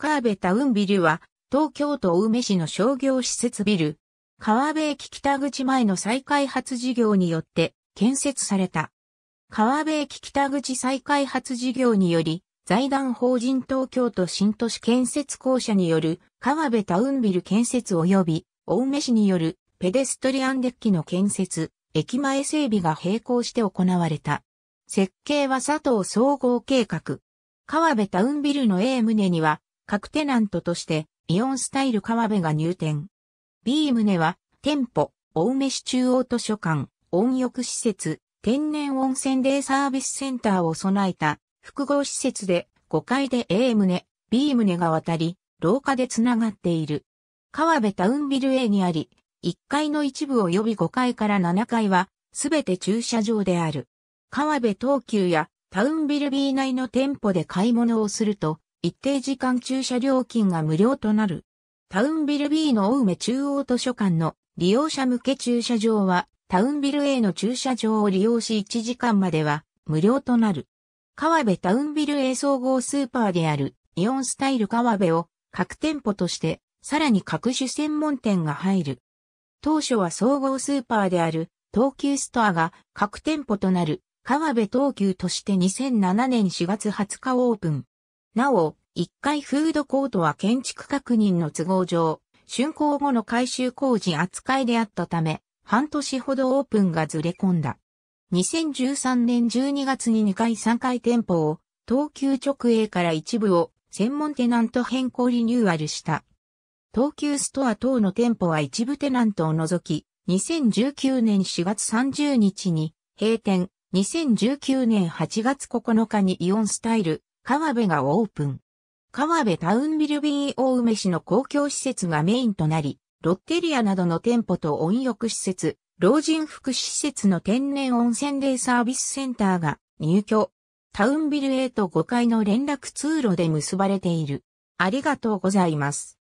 川辺タウンビルは、東京都青梅市の商業施設ビル、川辺駅北口前の再開発事業によって建設された。川辺駅北口再開発事業により、財団法人東京都新都市建設公社による川辺タウンビル建設及び青梅市によるペデストリアンデッキの建設、駅前整備が並行して行われた。設計は佐藤総合計画。川辺タウンビルの A 棟には各テナントとして、イオンスタイル川辺が入店。B 棟は、店舗、大梅市中央図書館、温浴施設、天然温泉デイサービスセンターを備えた複合施設で5階で A 棟、B 棟が渡り、廊下でつながっている。川辺タウンビル A にあり、1階の一部及び5階から7階は、すべて駐車場である。川辺東急やタウンビル B 内の店舗で買い物をすると、一定時間駐車料金が無料となる。タウンビル B の青梅中央図書館の利用者向け駐車場は、タウンビル A の駐車場を利用し1時間までは無料となる。川辺タウンビル A 総合スーパーであるイオンスタイル川辺を各店舗として、さらに各種専門店が入る。当初は総合スーパーである東急ストアが各店舗となる川辺東急として2007年4月20日オープン。なお、1階フードコートは建築確認の都合上、竣工後の改修工事扱いであったため、半年ほどオープンがずれ込んだ。2013年12月に2階3階店舗を、東急直営から一部を専門テナント変更リニューアルした。東急ストア等の店舗は一部テナントを除き、2019年4月30日に閉店、2019年8月9日にイオンスタイル、川辺がオープン。川辺タウンビルビー大梅市の公共施設がメインとなり、ロッテリアなどの店舗と温浴施設、老人福祉施設の天然温泉デイサービスセンターが入居。タウンビル A と5階の連絡通路で結ばれている。ありがとうございます。